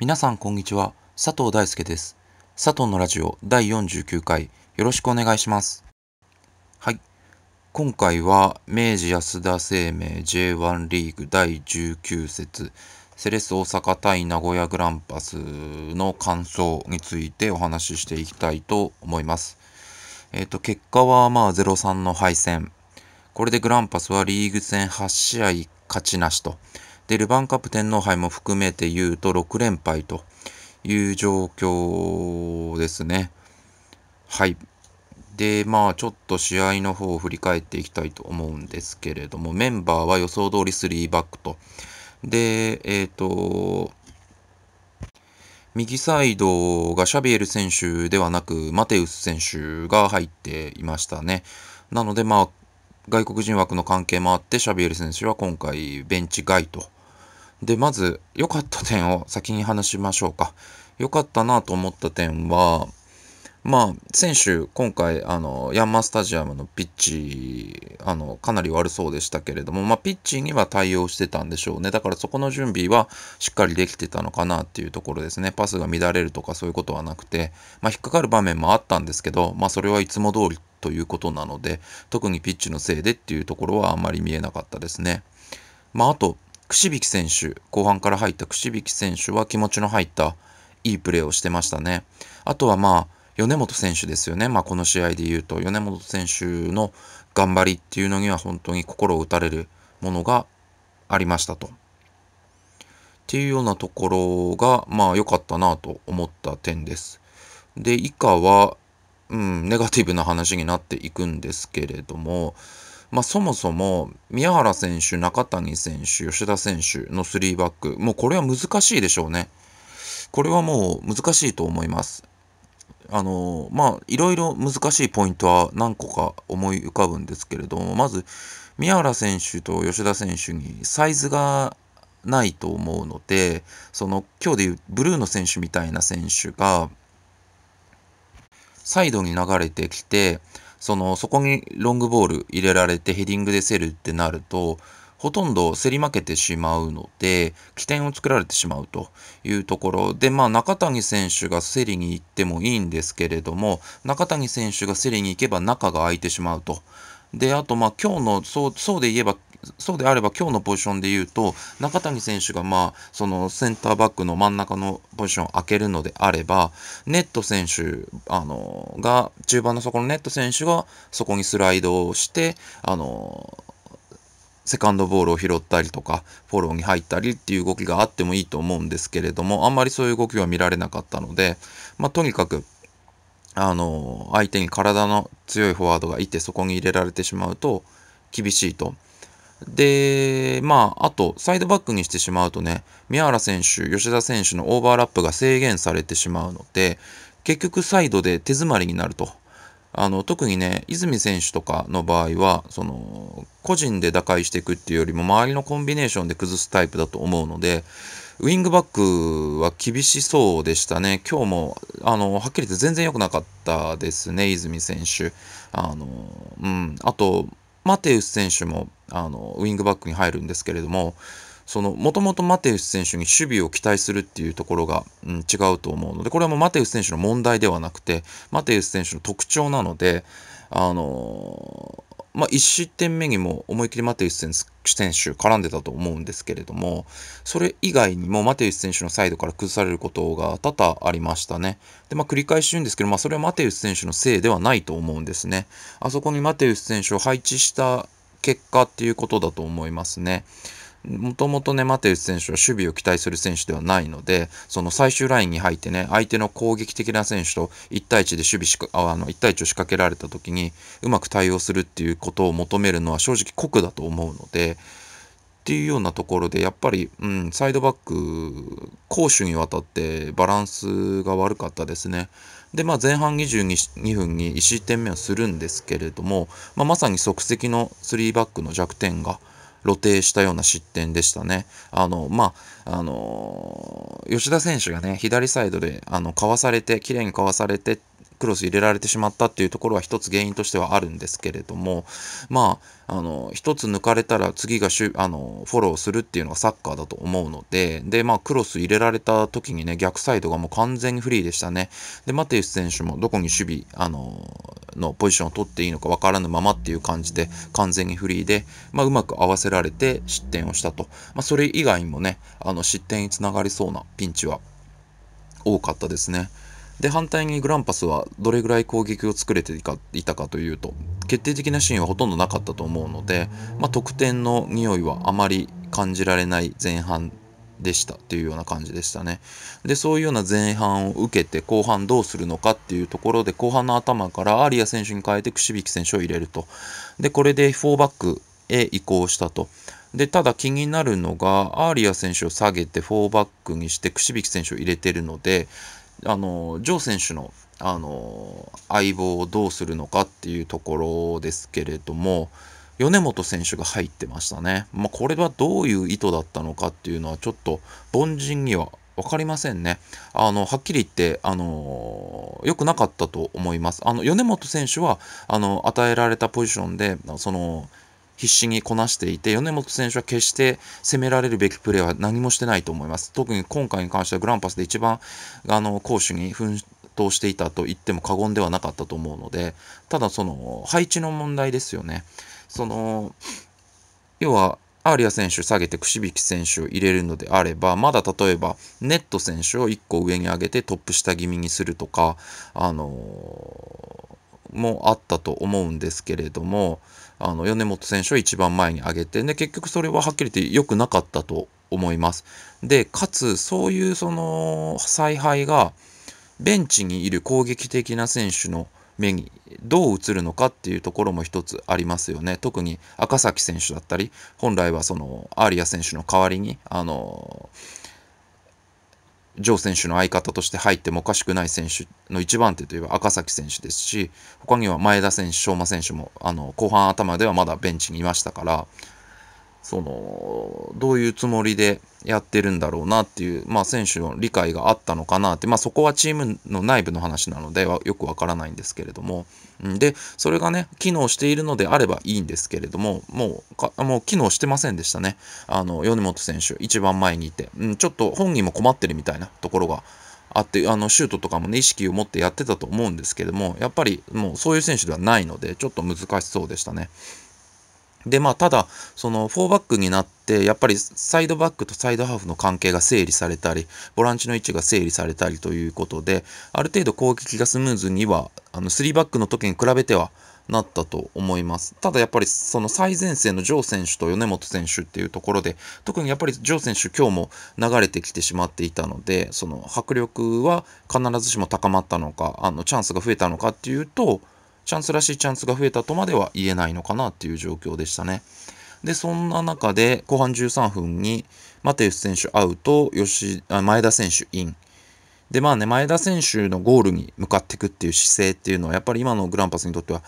皆さんこんにちは佐藤大輔です佐藤のラジオ第49回よろしくお願いしますはい今回は明治安田生命 J1 リーグ第19節セレス大阪対名古屋グランパスの感想についてお話ししていきたいと思いますえっ、ー、と結果はまあ0-3の敗戦これでグランパスはリーグ戦8試合勝ちなしとで、ルヴァンカップ天皇杯も含めて言うと6連敗という状況ですね。はい。で、まあ、ちょっと試合の方を振り返っていきたいと思うんですけれども、メンバーは予想通り3バックと。で、えっ、ー、と、右サイドがシャビエル選手ではなく、マテウス選手が入っていましたね。なので、まあ、外国人枠の関係もあって、シャビエル選手は今回ベンチ外とで、まず、良かった点を先に話しましょうか。良かったなと思った点は、まあ、選手、今回、あの、ヤンマースタジアムのピッチ、あの、かなり悪そうでしたけれども、まあ、ピッチには対応してたんでしょうね。だからそこの準備はしっかりできてたのかなっていうところですね。パスが乱れるとかそういうことはなくて、まあ、引っかかる場面もあったんですけど、まあ、それはいつも通りということなので、特にピッチのせいでっていうところはあんまり見えなかったですね。まあ、あと、櫛引選手、後半から入った櫛引選手は気持ちの入ったいいプレーをしてましたね。あとはまあ、米本選手ですよね。まあ、この試合で言うと、米本選手の頑張りっていうのには本当に心を打たれるものがありましたと。っていうようなところが、まあ、良かったなと思った点です。で、以下は、うん、ネガティブな話になっていくんですけれども、まあ、そもそも宮原選手、中谷選手、吉田選手の3バック、もうこれは難しいでしょうね。これはもう難しいと思います。あのまあいろいろ難しいポイントは何個か思い浮かぶんですけれどもまず宮原選手と吉田選手にサイズがないと思うのでその今日でいうブルーの選手みたいな選手がサイドに流れてきてその、そこにロングボール入れられてヘディングで競るってなると、ほとんど競り負けてしまうので、起点を作られてしまうというところで、まあ、中谷選手が競りに行ってもいいんですけれども、中谷選手が競りに行けば中が空いてしまうと。で、あと、まあ、今日の、そう、そうで言えば、そうであれば今日のポジションで言うと中谷選手がまあそのセンターバックの真ん中のポジションを空けるのであればネット選手あのが中盤のそこのネット選手がそこにスライドをしてあのセカンドボールを拾ったりとか、フォローに入ったりっていう動きがあってもいいと思うんですけれども、あんまりそういう動きは見られなかったので、まあ、とにかく、あの、相手に体の強いフォワードがいて、そこに入れられてしまうと、厳しいと。で、まあ、あと、サイドバックにしてしまうとね、宮原選手、吉田選手のオーバーラップが制限されてしまうので、結局サイドで手詰まりになると。あの特にね、泉選手とかの場合は、その個人で打開していくっていうよりも、周りのコンビネーションで崩すタイプだと思うので、ウイングバックは厳しそうでしたね、今日もあのはっきり言って全然良くなかったですね、泉選手。あのうん、あとマテウス選手もあのウィングバックに入るんですけれども、もともとマテウス選手に守備を期待するっていうところが、うん、違うと思うのでこれはもうマテウス選手の問題ではなくてマテウス選手の特徴なので、あのまあ、1点目にも思い切りマテウス選手絡んでたと思うんですけれども、それ以外にもマテウス選手のサイドから崩されることが多々ありましたね。で、まあ、繰り返し言うんですけど、まあ、それはマテウス選手のせいではないと思うんですね。あそこにマテウス選手を配置した結果っていうことだと思いますね。もともとね、マテウス選手は守備を期待する選手ではないので、その最終ラインに入ってね、相手の攻撃的な選手と1対1で守備しか、あの、1対1を仕掛けられた時に、うまく対応するっていうことを求めるのは正直酷だと思うので、っていうようなところで、やっぱり、うん、サイドバック、攻守にわたってバランスが悪かったですね。で、まあ、前半22分に1失点目をするんですけれども、まあ、まさに即席の3バックの弱点が、露呈したような失点でしたね。あの、まあ、あの吉田選手がね、左サイドで、あの、かわされて、綺麗にかわされてっクロス入れられてしまったっていうところは一つ原因としてはあるんですけれども、まあ、あの、一つ抜かれたら次がしゅあのフォローするっていうのがサッカーだと思うので、で、まあ、クロス入れられた時にね、逆サイドがもう完全にフリーでしたね。で、マテウス選手もどこに守備、あの、のポジションを取っていいのかわからぬままっていう感じで、完全にフリーで、まあ、うまく合わせられて失点をしたと。まあ、それ以外にもね、あの、失点につながりそうなピンチは多かったですね。で反対にグランパスはどれぐらい攻撃を作れていたかというと決定的なシーンはほとんどなかったと思うので、まあ、得点の匂いはあまり感じられない前半でしたっていうような感じでしたね。で、そういうような前半を受けて後半どうするのかっていうところで後半の頭からアリア選手に変えてクシビキ選手を入れると。で、これで4バックへ移行したと。で、ただ気になるのがアーリア選手を下げて4バックにしてクシビキ選手を入れてるので、あのジョー選手のあの相棒をどうするのかっていうところですけれども米本選手が入ってましたね、まあ、これはどういう意図だったのかっていうのはちょっと凡人には分かりませんね。あのはっきり言ってあの良くなかったと思います。あの米本選手はあの与えられたポジションでその必死にこなしていて、米本選手は決して攻められるべきプレーは何もしてないと思います。特に今回に関してはグランパスで一番、あの、攻守に奮闘していたと言っても過言ではなかったと思うので、ただその、配置の問題ですよね。その、要は、アーリア選手下げて、くしびき選手を入れるのであれば、まだ例えば、ネット選手を1個上に上げてトップ下気味にするとか、あのー、もあったと思うんですけれども、あの米本選手を一番前に上げてで結局それははっきり言って良くなかったと思います。でかつそういうその采配がベンチにいる攻撃的な選手の目にどう映るのかっていうところも一つありますよね。特に赤崎選手だったり、本来はそのアーリア選手の代わりに、あのジョー選手の相方として入ってもおかしくない選手の一番手といえば赤崎選手ですし、他には前田選手、昌磨選手も、あの、後半頭ではまだベンチにいましたから、その、どういうつもりでやってるんだろうなっていう、まあ選手の理解があったのかなって、まあそこはチームの内部の話なのではよくわからないんですけれども、で、それがね、機能しているのであればいいんですけれども、もう、かもう機能してませんでしたね。あの、米本選手、一番前にいて、うん、ちょっと本人も困ってるみたいなところが、あってあのシュートとかもね意識を持ってやってたと思うんですけどもやっぱりもうそういう選手ではないのでちょっと難しそうでしたね。で、まあ、ただ、その、4バックになって、やっぱりサイドバックとサイドハーフの関係が整理されたり、ボランチの位置が整理されたりということで、ある程度攻撃がスムーズには、あの、3バックの時に比べては、なったと思います。ただやっぱりその最前線のジョー選手と米本選手っていうところで、特にやっぱりジョー選手今日も流れてきてしまっていたので、その迫力は必ずしも高まったのか、あのチャンスが増えたのかっていうと、チャンスらしいチャンスが増えたとまでは言えないのかなっていう状況でしたね。で、そんな中で後半13分にマテウス選手アウト、吉前田選手イン。で、まあね、前田選手のゴールに向かっていくっていう姿勢っていうのは、やっぱり今のグランパスにとっては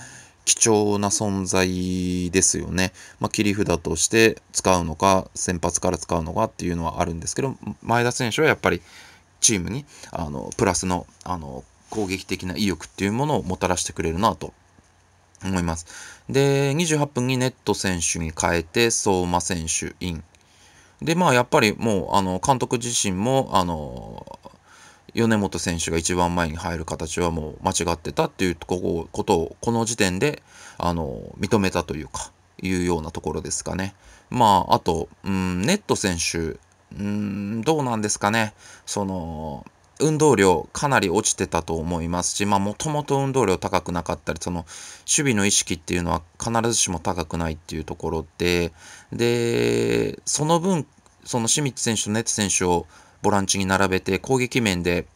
貴重な存在ですよね。まあ、切り札として使うのか、先発から使うのかっていうのはあるんですけど、前田選手はやっぱりチームにあのプラスのあの攻撃的な意欲っていうものをもたらしてくれるなと思います。で、28分にネット選手に変えて、相馬選手イン。で、まあやっぱりもう、あの、監督自身も、あの、米本選手が一番前に入る形はもう間違ってたっていうことを、この時点で、あの、認めたというか、いうようなところですかね。まあ、あと、うん、ネット選手、うん、どうなんですかね。その、運動量かなり落ちてたと思いますし、まあもともと運動量高くなかったり、その守備の意識っていうのは必ずしも高くないっていうところで、で、その分、その清水選手とネッツ選手をボランチに並べて攻撃面で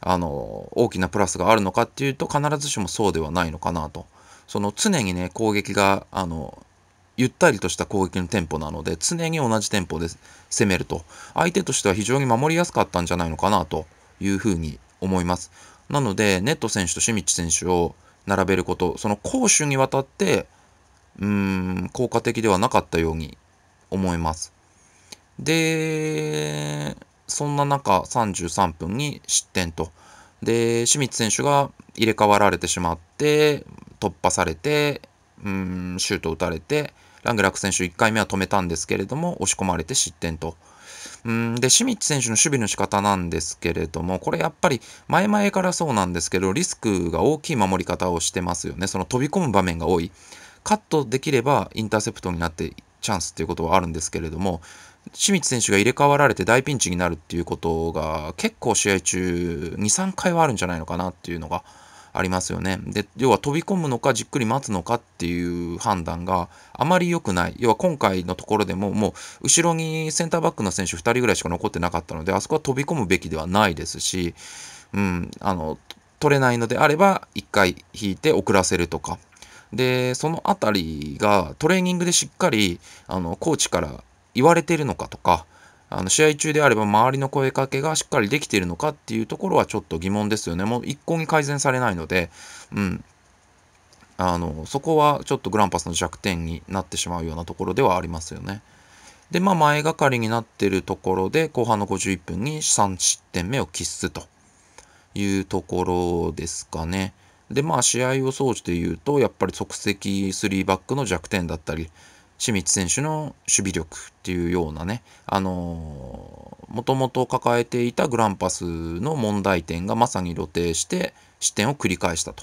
あの大きなプラスがあるのかっていうと必ずしもそうではないのかなとその常にね攻撃があのゆったりとした攻撃のテンポなので常に同じテンポで攻めると相手としては非常に守りやすかったんじゃないのかなというふうに思います。なので、ネット選手とシミッチ選手を並べること、その攻守にわたって、うーん、効果的ではなかったように思います。で、そんな中、33分に失点と。で、清水選手が入れ替わられてしまって、突破されて、うん、シュート打たれて、ラングラック選手1回目は止めたんですけれども、押し込まれて失点と。うんで、シミッチ選手の守備の仕方なんですけれども、これやっぱり前々からそうなんですけど、リスクが大きい守り方をしてますよね。その飛び込む場面が多い。カットできればインターセプトになってチャンスっていうことはあるんですけれども、清水選手が入れ替わられて大ピンチになるっていうことが結構試合中2、3回はあるんじゃないのかなっていうのがありますよね。で、要は飛び込むのかじっくり待つのかっていう判断があまり良くない。要は今回のところでももう後ろにセンターバックの選手2人ぐらいしか残ってなかったので、あそこは飛び込むべきではないですし、うん、あの、取れないのであれば1回引いて遅らせるとか。で、そのあたりがトレーニングでしっかりあのコーチから言われているのかとか、あの試合中であれば周りの声かけがしっかりできているのかっていうところはちょっと疑問ですよね。もう一向に改善されないので、うん、あのそこはちょっとグランパスの弱点になってしまうようなところではありますよね。で、まあ、前がかりになってるところで後半の51分に3失点目を喫すというところですかね。でまあ試合を総じて言うとやっぱり即席3バックの弱点だったり清水選手の守備力っていうようなね、あのー、もともと抱えていたグランパスの問題点がまさに露呈して失点を繰り返したと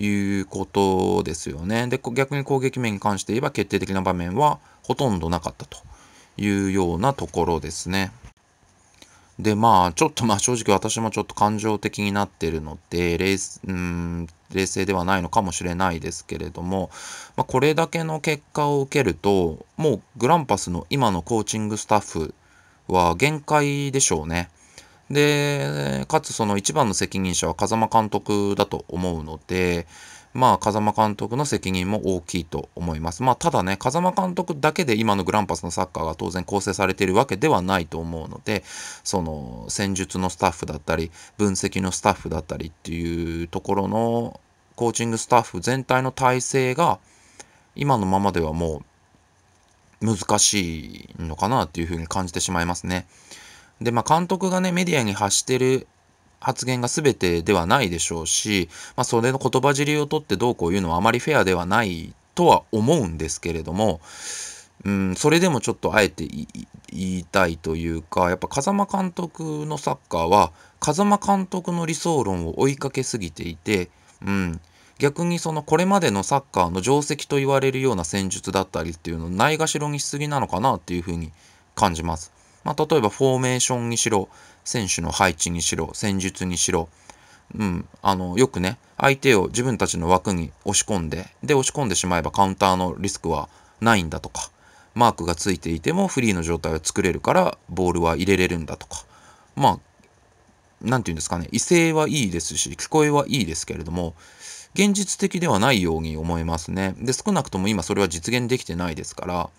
いうことですよね。で、逆に攻撃面に関して言えば決定的な場面はほとんどなかったというようなところですね。で、まあ、ちょっとまあ正直私もちょっと感情的になってるので、レース、うん冷静ではないのかもしれないですけれども、まあ、これだけの結果を受けるともうグランパスの今のコーチングスタッフは限界でしょうね。でかつその一番の責任者は風間監督だと思うので、まあ、風間監督の責任も大きいと思います。まあ、ただね、風間監督だけで今のグランパスのサッカーが当然構成されているわけではないと思うので、その戦術のスタッフだったり、分析のスタッフだったりっていうところのコーチングスタッフ全体の体制が今のままではもう難しいのかなっていうふうに感じてしまいますね。で、まあ、監督がね、メディアに発してる発言が全てではないでしょうし、まあ、それの言葉尻を取ってどうこう言うのはあまりフェアではないとは思うんですけれども、うん、それでもちょっとあえて言いたいというか、やっぱ風間監督のサッカーは、風間監督の理想論を追いかけすぎていて、うん、逆にそのこれまでのサッカーの定石と言われるような戦術だったりっていうのをないがしろにしすぎなのかなっていうふうに感じます。まあ、例えばフォーメーションにしろ、選手の配置にしろ、戦術にしろ、うん、あの、よくね、相手を自分たちの枠に押し込んで、で、押し込んでしまえばカウンターのリスクはないんだとか、マークがついていてもフリーの状態を作れるから、ボールは入れれるんだとか、まあ、なんていうんですかね、威勢はいいですし、聞こえはいいですけれども、現実的ではないように思いますね。で、少なくとも今それは実現できてないですから、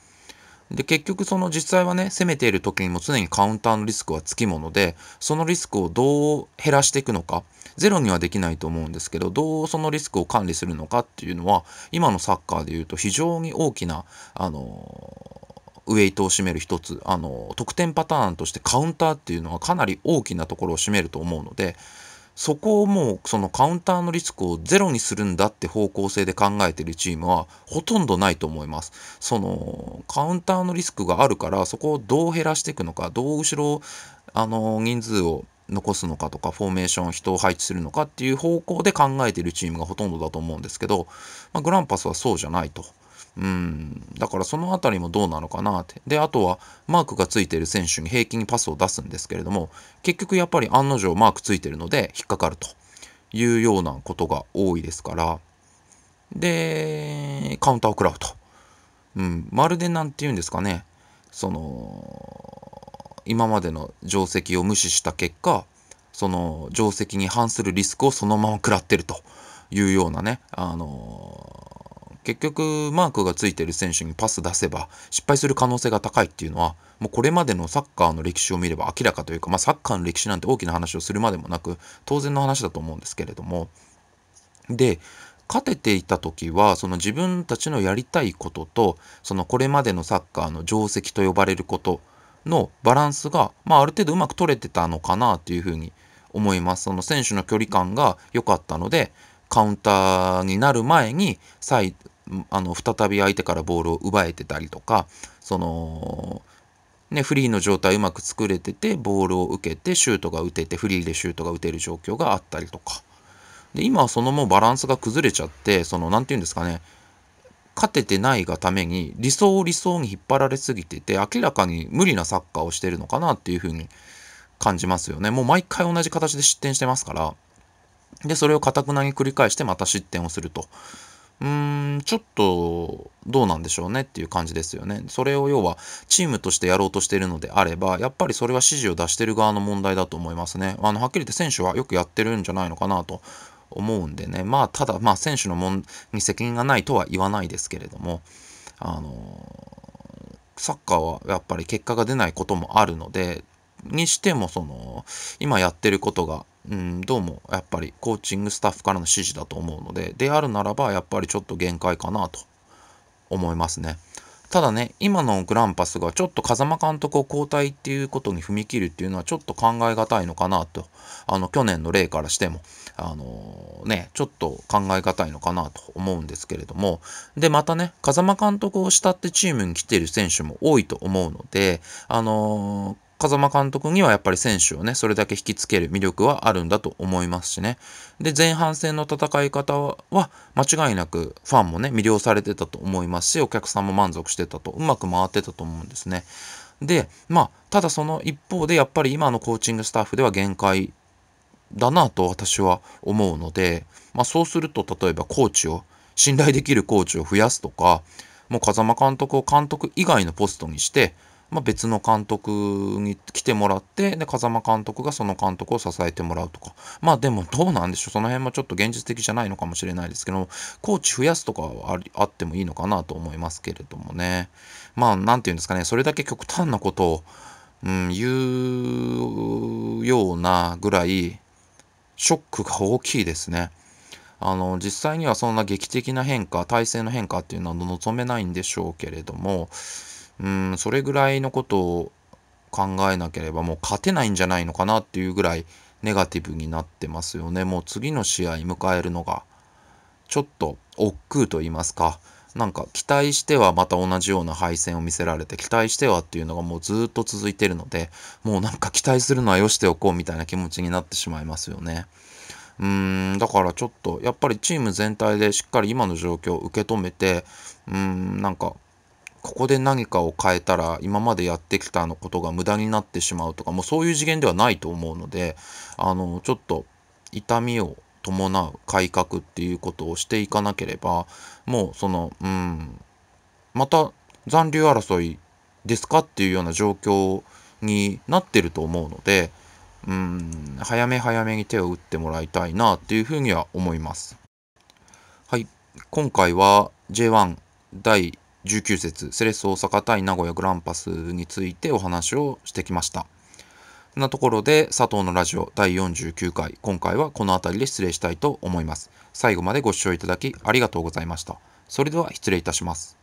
で、結局その実際はね、攻めている時にも常にカウンターのリスクはつきもので、そのリスクをどう減らしていくのか、ゼロにはできないと思うんですけど、どうそのリスクを管理するのかっていうのは、今のサッカーでいうと非常に大きな、あのウエイトを占める一つ、あの得点パターンとしてカウンターっていうのはかなり大きなところを占めると思うので、そこをもうそのカウンターのリスクをゼロにするんだって方向性で考えてるチームはほとんどないと思います。そのカウンターのリスクがあるからそこをどう減らしていくのか、どう後ろあの人数を残すのかとかフォーメーション人を配置するのかっていう方向で考えてるチームがほとんどだと思うんですけど、まあ、グランパスはそうじゃないと。うん、だからその辺りもどうなのかなって。で、あとはマークがついてる選手に平均にパスを出すんですけれども、結局やっぱり案の定マークついてるので引っかかるというようなことが多いですから、で、カウンターを食らうと。うん、まるで何て言うんですかね、その、今までの定石を無視した結果、その定石に反するリスクをそのまま食らってるというようなね、あのー結局マークがついてる選手にパス出せば失敗する可能性が高いっていうのはもうこれまでのサッカーの歴史を見れば明らかというか、まあ、サッカーの歴史なんて大きな話をするまでもなく当然の話だと思うんですけれどもで勝てていた時はその自分たちのやりたいこととそのこれまでのサッカーの定石と呼ばれることのバランスが、まあ、ある程度うまく取れてたのかなというふうに思います。その選手の距離感が良かったのでカウンターになる前にあの再び相手からボールを奪えてたりとかその、ね、フリーの状態うまく作れててボールを受けてシュートが打ててフリーでシュートが打てる状況があったりとかで今はそのもうバランスが崩れちゃってその何て言うんですかね勝ててないがために理想を理想に引っ張られすぎてて明らかに無理なサッカーをしてるのかなっていうふうに感じますよねもう毎回同じ形で失点してますからでそれをかたくなに繰り返してまた失点をするとうーん、ちょっとどうなんでしょうねっていう感じですよね。それを要はチームとしてやろうとしているのであれば、やっぱりそれは指示を出してる側の問題だと思いますね。あの、はっきり言って選手はよくやってるんじゃないのかなと思うんでね。まあ、ただ、まあ、選手のもんに責任がないとは言わないですけれども、あのサッカーはやっぱり結果が出ないこともあるので、にしてもその今やってることがうん、どうもやっぱりコーチングスタッフからの指示だと思うので、であるならばやっぱりちょっと限界かなと思いますね。ただね、今のグランパスがちょっと風間監督を交代っていうことに踏み切るっていうのはちょっと考え難いのかなと、あの去年の例からしても、あのー、ね、ちょっと考え難いのかなと思うんですけれども、で、またね、風間監督を慕ってチームに来ている選手も多いと思うので、あのー風間監督にはやっぱり選手をね、それだけ引きつける魅力はあるんだと思いますしね。で、前半戦の戦い方は間違いなくファンもね、魅了されてたと思いますし、お客さんも満足してたと、うまく回ってたと思うんですね。で、まあ、ただその一方でやっぱり今のコーチングスタッフでは限界だなと私は思うので、まあ、そうすると例えばコーチを、信頼できるコーチを増やすとか、もう風間監督を監督以外のポストにして、まあ、別の監督に来てもらって、で、風間監督がその監督を支えてもらうとか。まあでもどうなんでしょう。その辺もちょっと現実的じゃないのかもしれないですけど、コーチ増やすとかはあってもいいのかなと思いますけれどもね。まあなんていうんですかね、それだけ極端なことを、うん、言うようなぐらい、ショックが大きいですね。あの実際にはそんな劇的な変化体制の変化っていうのは望めないんでしょうけれどもうん、それぐらいのことを考えなければもう勝てないんじゃないのかなっていうぐらいネガティブになってますよね。もう次の試合迎えるのがちょっと億劫と言いますか、なんか期待してはまた同じような敗戦を見せられて、期待してはっていうのがもうずっと続いてるので、もうなんか期待するのはよしておこうみたいな気持ちになってしまいますよね。うーん、だからちょっとやっぱりチーム全体でしっかり今の状況を受け止めて、うーん、なんかここで何かを変えたら今までやってきたのことが無駄になってしまうとかもうそういう次元ではないと思うのであのちょっと痛みを伴う改革っていうことをしていかなければもうそのうんまた残留争いですかっていうような状況になってると思うのでうん早め早めに手を打ってもらいたいなっていうふうには思います。はい今回は J1 第19節セレス大阪対名古屋グランパスについてお話をしてきました。そんなところで佐藤のラジオ第49回、今回はこの辺りで失礼したいと思います。最後までご視聴いただきありがとうございました。それでは失礼いたします。